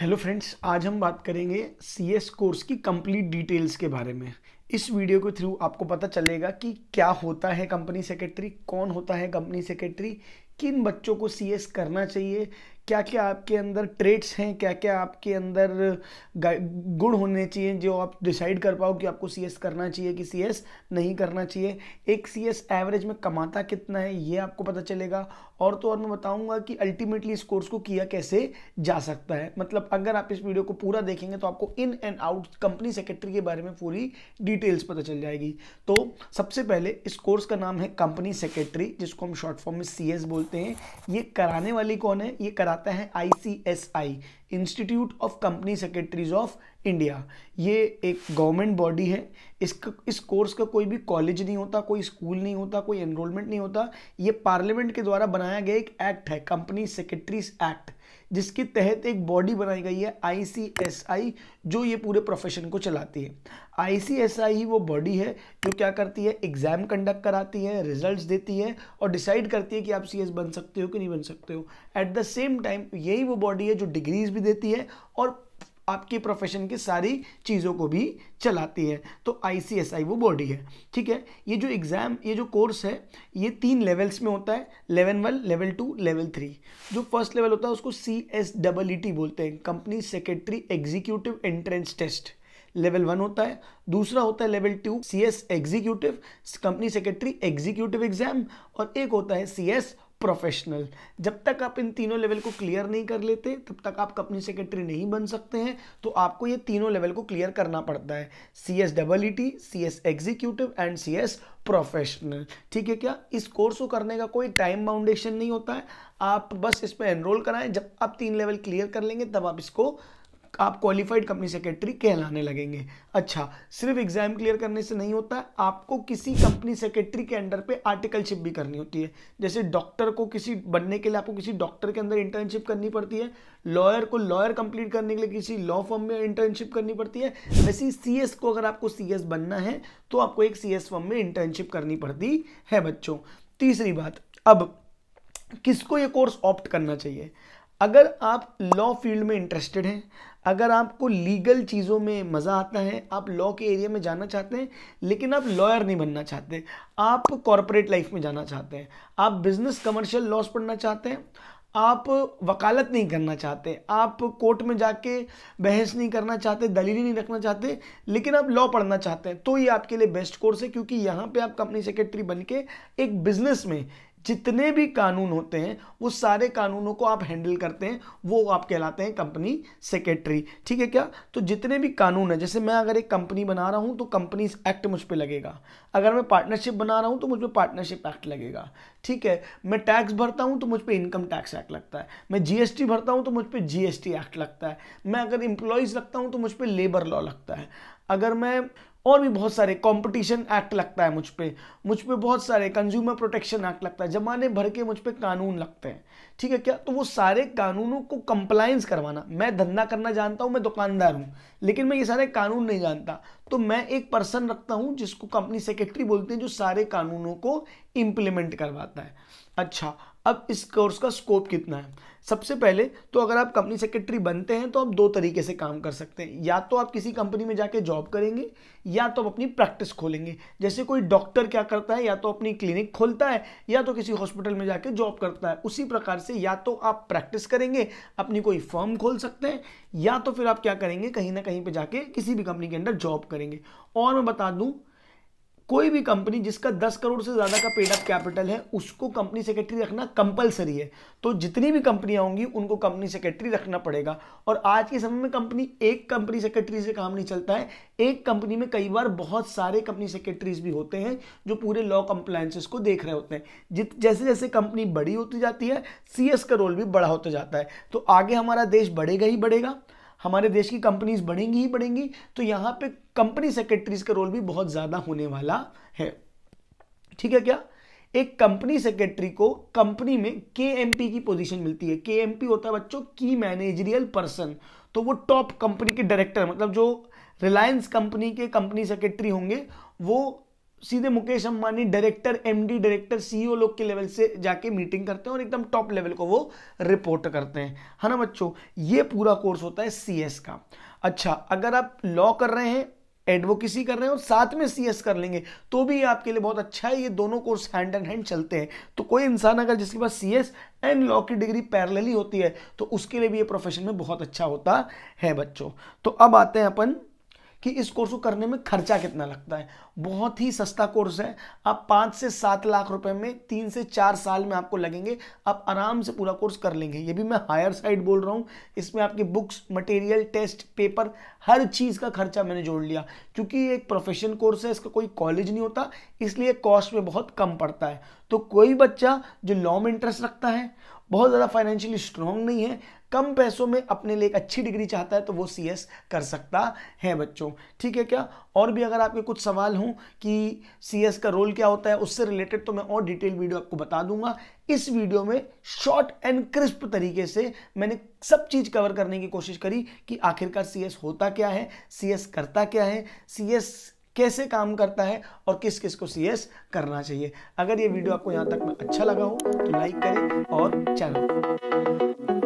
hello friends आज हम बात करेंगे सी एस कोर्स की कंप्लीट डिटेल्स के बारे में इस वीडियो के थ्रू आपको पता चलेगा कि क्या होता है कंपनी सेक्रेटरी कौन होता है कंपनी सेक्रेटरी किन बच्चों को सी करना चाहिए क्या क्या आपके अंदर ट्रेट्स हैं क्या क्या आपके अंदर गुण होने चाहिए जो आप डिसाइड कर पाओ कि आपको सी करना चाहिए कि सी नहीं करना चाहिए एक सी एवरेज में कमाता कितना है ये आपको पता चलेगा और तो और मैं बताऊंगा कि अल्टीमेटली इस कोर्स को किया कैसे जा सकता है मतलब अगर आप इस वीडियो को पूरा देखेंगे तो आपको in and out company secretary के बारे में पूरी डिटेल्स पता चल जाएगी तो सबसे पहले इस कोर्स का नाम है कंपनी सेक्रेटरी जिसको हम शॉर्ट फॉर्म में सी बोलते बोलते हैं ये कराने वाली कौन है ये कराता है I institute of company secretaries of India ये एक गवर्नमेंट बॉडी है इसका इस कोर्स का कोई भी कॉलेज नहीं होता कोई स्कूल नहीं होता कोई एनरोलमेंट नहीं होता ये पार्लियामेंट के द्वारा बनाया गया एक एक्ट है कंपनी सेक्रेटरीज एक्ट जिसके तहत एक बॉडी बनाई गई है आईसीएसआई जो ये पूरे प्रोफेशन को चलाती है आईसीएसआई ही वो बॉडी है जो क्या करती है एग्ज़ाम कंडक्ट कराती है रिजल्ट्स देती है और डिसाइड करती है कि आप सीएस बन सकते हो कि नहीं बन सकते हो एट द सेम टाइम यही वो बॉडी है जो डिग्रीज भी देती है और आपके प्रोफेशन की सारी चीज़ों को भी चलाती है तो आई वो बॉडी है ठीक है ये जो एग्ज़ाम ये जो कोर्स है ये तीन लेवल्स में होता है level one level two level three जो फर्स्ट लेवल होता है उसको C S double E T बोलते हैं company secretary executive entrance test level one होता है दूसरा होता है level two C S executive company secretary executive exam और एक होता है सी एस प्रोफेशनल जब तक आप इन तीनों लेवल को क्लियर नहीं कर लेते तब तक आप कंपनी सेक्रेटरी नहीं बन सकते हैं तो आपको ये तीनों लेवल को क्लियर करना पड़ता है C S double E T C S executive and C S professional ठीक है क्या इस कोर्स को करने का कोई टाइम बाउंडेशन नहीं होता है आप बस इसमें एनरोल कराएं जब आप तीन लेवल क्लियर कर लेंगे तब आप इसको आप क्वालिफाइड कंपनी सेक्रेटरी कहलाने लगेंगे अच्छा सिर्फ एग्जाम क्लियर करने से नहीं होता आपको किसी कंपनी सेक्रेटरी के अंडर पे आर्टिकलशिप भी करनी होती है जैसे डॉक्टर को किसी बनने के लिए आपको किसी डॉक्टर के अंदर इंटर्नशिप करनी पड़ती है लॉयर को लॉयर कंप्लीट करने के लिए किसी लॉ फर्म में इंटर्नशिप करनी पड़ती है वैसे ही सी को अगर आपको सी बनना है तो आपको एक सी फर्म में इंटर्नशिप करनी पड़ती है बच्चों तीसरी बात अब किसको ये कोर्स ऑप्ट करना चाहिए अगर आप लॉ फील्ड में इंटरेस्टेड हैं अगर आपको लीगल चीज़ों में मज़ा आता है आप लॉ के एरिया में जाना चाहते हैं लेकिन आप लॉयर नहीं बनना चाहते आप कॉरपोरेट लाइफ में जाना चाहते हैं आप बिजनेस कमर्शियल लॉस पढ़ना चाहते हैं आप वकालत नहीं करना चाहते आप कोर्ट में जाके बहस नहीं करना चाहते दलीली नहीं रखना चाहते लेकिन आप लॉ पढ़ना चाहते हैं तो ये आपके लिए बेस्ट कोर्स है क्योंकि यहाँ पे आप कंपनी सेक्रेटरी बन के एक बिजनेस में जितने भी कानून होते हैं वो सारे कानूनों को आप हैंडल करते हैं वो आप कहलाते हैं कंपनी सेक्रेटरी ठीक है क्या तो जितने भी कानून है जैसे मैं अगर एक कंपनी बना रहा हूँ तो कंपनीज एक्ट मुझ पर लगेगा अगर मैं पार्टनरशिप बना रहा हूँ तो मुझ पर पार्टनरशिप एक्ट लगेगा ठीक है मैं टैक्स भरता हूँ तो मुझ पर इनकम टैक्स एक्ट लगता है मैं जीएसटी भरता हूँ तो मुझ पर जीएसटी एक्ट लगता है मैं अगर इंप्लॉयज़ रखता हूँ तो मुझ पर लेबर लॉ लगता है अगर मैं और भी बहुत सारे कंपटीशन एक्ट लगता है मुझ पर मुझ पर बहुत सारे कंज्यूमर प्रोटेक्शन एक्ट लगता है जमाने भर के मुझ पर कानून लगते हैं ठीक है क्या तो वो सारे कानूनों को कंप्लायंस करवाना मैं धंधा करना जानता हूँ मैं दुकानदार हूँ लेकिन मैं ये सारे कानून नहीं जानता तो मैं एक पर्सन रखता हूँ जिसको कंपनी सेक्रेटरी बोलते हैं जो सारे कानूनों को इम्प्लीमेंट करवाता है अच्छा अब इस कोर्स का स्कोप कितना है सबसे पहले तो अगर आप कंपनी सेक्रेटरी बनते हैं तो आप दो तरीके से काम कर सकते हैं या तो आप किसी कंपनी में जाके जॉब करेंगे या तो आप अपनी प्रैक्टिस खोलेंगे जैसे कोई डॉक्टर क्या करता है या तो अपनी क्लिनिक खोलता है या तो किसी हॉस्पिटल में जाके जॉब करता है उसी प्रकार से या तो आप प्रैक्टिस करेंगे अपनी कोई फर्म खोल सकते हैं या तो फिर आप क्या करेंगे कहीं ना कहीं पर जाके किसी भी कंपनी के अंदर जॉब करेंगे और मैं बता दूँ कोई भी कंपनी जिसका 10 करोड़ से ज़्यादा का पेड अप कैपिटल है उसको कंपनी सेक्रेटरी रखना कंपलसरी है तो जितनी भी कंपनियां होंगी उनको कंपनी सेक्रेटरी रखना पड़ेगा और आज के समय में कंपनी एक कंपनी सेक्रेटरी से काम नहीं चलता है एक कंपनी में कई बार बहुत सारे कंपनी सेक्रेटरीज भी होते हैं जो पूरे लॉ कंप्लायसेस को देख रहे होते हैं जैसे जैसे कंपनी बड़ी होती जाती है सी का रोल भी बड़ा होता जाता है तो आगे हमारा देश बढ़ेगा ही बढ़ेगा हमारे देश की कंपनीज बढ़ेंगी ही बढ़ेंगी तो यहाँ पे कंपनी सेक्रेटरीज का रोल भी बहुत ज़्यादा होने वाला है ठीक है क्या एक कंपनी सेक्रेटरी को कंपनी में के की पोजीशन मिलती है के होता है बच्चों की मैनेजरियल पर्सन तो वो टॉप कंपनी के डायरेक्टर मतलब जो रिलायंस कंपनी के कंपनी सेक्रेटरी होंगे वो सीधे Mukesh Ambani director MD director CEO लोग के लेवल से जाके मीटिंग करते हैं और एकदम टॉप लेवल को वो रिपोर्ट करते हैं है ना बच्चों ये पूरा कोर्स होता है सीएस का अच्छा अगर आप लॉ कर रहे हैं एडवोकेसी कर रहे हैं और साथ में सीएस कर लेंगे तो भी आपके लिए बहुत अच्छा है ये दोनों कोर्स हैंड एंड हैंड चलते हैं तो कोई इंसान अगर जिसके पास सीएस एंड लॉ की डिग्री पैरेलली होती है तो उसके लिए भी ये प्रोफेशन में बहुत अच्छा होता है बच्चों तो अब आते हैं अपन कि इस कोर्स को करने में खर्चा कितना लगता है बहुत ही सस्ता कोर्स है आप पाँच से सात लाख रुपए में तीन से चार साल में आपको लगेंगे आप आराम से पूरा कोर्स कर लेंगे ये भी मैं हायर साइड बोल रहा हूँ इसमें आपकी बुक्स मटेरियल टेस्ट पेपर हर चीज़ का खर्चा मैंने जोड़ लिया क्योंकि ये एक प्रोफेशन कोर्स है इसका कोई कॉलेज नहीं होता इसलिए कॉस्ट में बहुत कम पड़ता है तो कोई बच्चा जो लॉ में इंटरेस्ट रखता है बहुत ज़्यादा फाइनेंशियली स्ट्रॉन्ग नहीं है कम पैसों में अपने लिए एक अच्छी डिग्री चाहता है तो वो सी कर सकता है बच्चों ठीक है क्या और भी अगर आपके कुछ सवाल हों कि सी का रोल क्या होता है उससे रिलेटेड तो मैं और डिटेल वीडियो आपको बता दूंगा इस वीडियो में शॉर्ट एंड क्रिस्प तरीके से मैंने सब चीज़ कवर करने की कोशिश करी कि आखिरकार सी होता क्या है सी करता क्या है सी कैसे काम करता है और किस किस को सी करना चाहिए अगर ये वीडियो आपको यहाँ तक में अच्छा लगा हो तो लाइक करें और चैनल